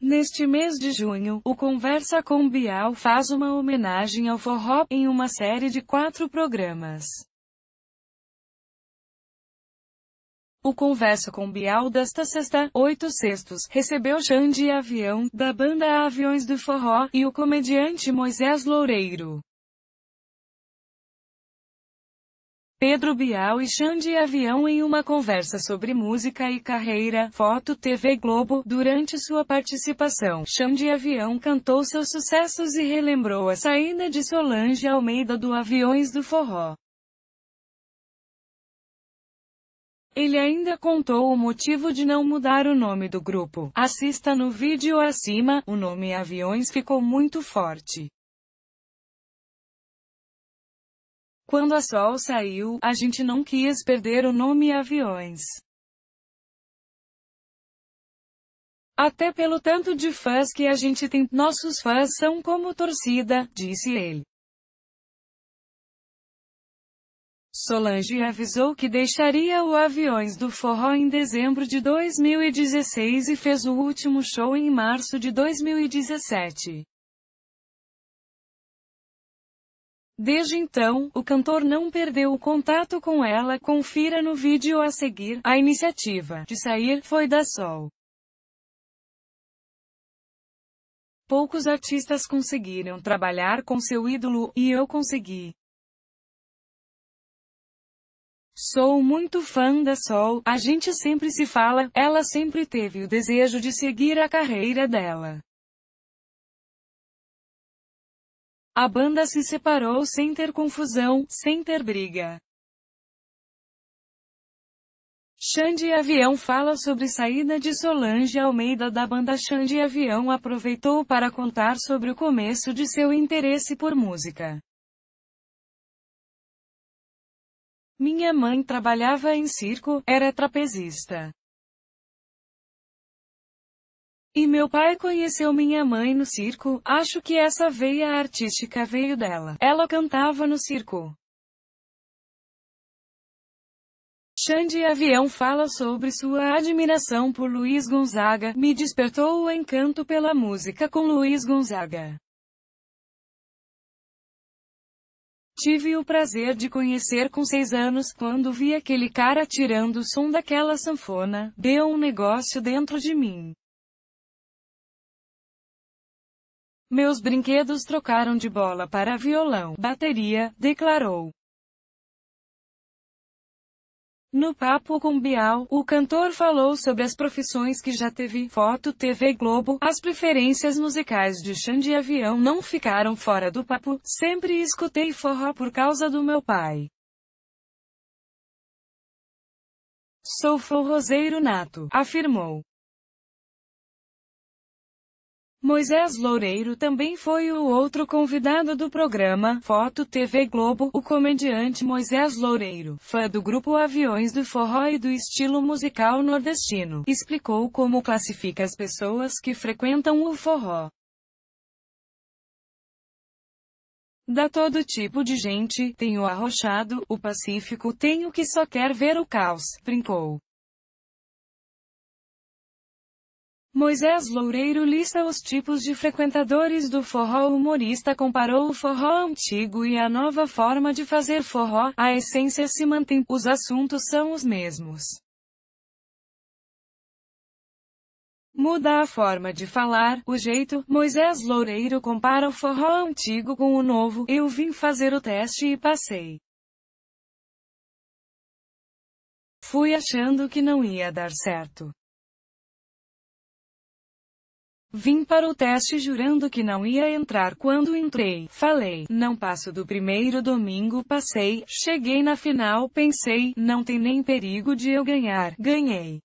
Neste mês de junho, o Conversa com Bial faz uma homenagem ao forró em uma série de quatro programas. O Conversa com Bial desta sexta, oito sextos, recebeu Xande Avião, da banda Aviões do Forró, e o comediante Moisés Loureiro. Pedro Bial e Xande Avião em uma conversa sobre música e carreira, Foto TV Globo, durante sua participação, Xande Avião cantou seus sucessos e relembrou a saída de Solange Almeida do Aviões do Forró. Ele ainda contou o motivo de não mudar o nome do grupo. Assista no vídeo acima, o nome Aviões ficou muito forte. Quando a Sol saiu, a gente não quis perder o nome Aviões. Até pelo tanto de fãs que a gente tem, nossos fãs são como torcida, disse ele. Solange avisou que deixaria o Aviões do Forró em dezembro de 2016 e fez o último show em março de 2017. Desde então, o cantor não perdeu o contato com ela. Confira no vídeo a seguir. A iniciativa de sair foi da Sol. Poucos artistas conseguiram trabalhar com seu ídolo, e eu consegui. Sou muito fã da Sol, a gente sempre se fala, ela sempre teve o desejo de seguir a carreira dela. A banda se separou sem ter confusão, sem ter briga. Xande Avião fala sobre saída de Solange Almeida da banda Xande Avião aproveitou para contar sobre o começo de seu interesse por música. Minha mãe trabalhava em circo, era trapezista. E meu pai conheceu minha mãe no circo, acho que essa veia artística veio dela. Ela cantava no circo. Xande Avião fala sobre sua admiração por Luiz Gonzaga, me despertou o encanto pela música com Luiz Gonzaga. Tive o prazer de conhecer com seis anos, quando vi aquele cara tirando o som daquela sanfona, deu um negócio dentro de mim. Meus brinquedos trocaram de bola para violão, bateria, declarou. No papo com Bial, o cantor falou sobre as profissões que já teve, foto, TV Globo, as preferências musicais de Xande Avião não ficaram fora do papo, sempre escutei forró por causa do meu pai. Sou forrozeiro nato, afirmou. Moisés Loureiro também foi o outro convidado do programa Foto TV Globo, o comediante Moisés Loureiro, fã do grupo Aviões do Forró e do estilo musical nordestino, explicou como classifica as pessoas que frequentam o forró. Dá todo tipo de gente, tem o arrochado, o pacífico, tem o que só quer ver o caos, brincou. Moisés Loureiro lista os tipos de frequentadores do forró. O humorista comparou o forró antigo e a nova forma de fazer forró. A essência se mantém, os assuntos são os mesmos. Muda a forma de falar, o jeito. Moisés Loureiro compara o forró antigo com o novo. Eu vim fazer o teste e passei. Fui achando que não ia dar certo. Vim para o teste jurando que não ia entrar quando entrei. Falei, não passo do primeiro domingo, passei, cheguei na final, pensei, não tem nem perigo de eu ganhar. Ganhei.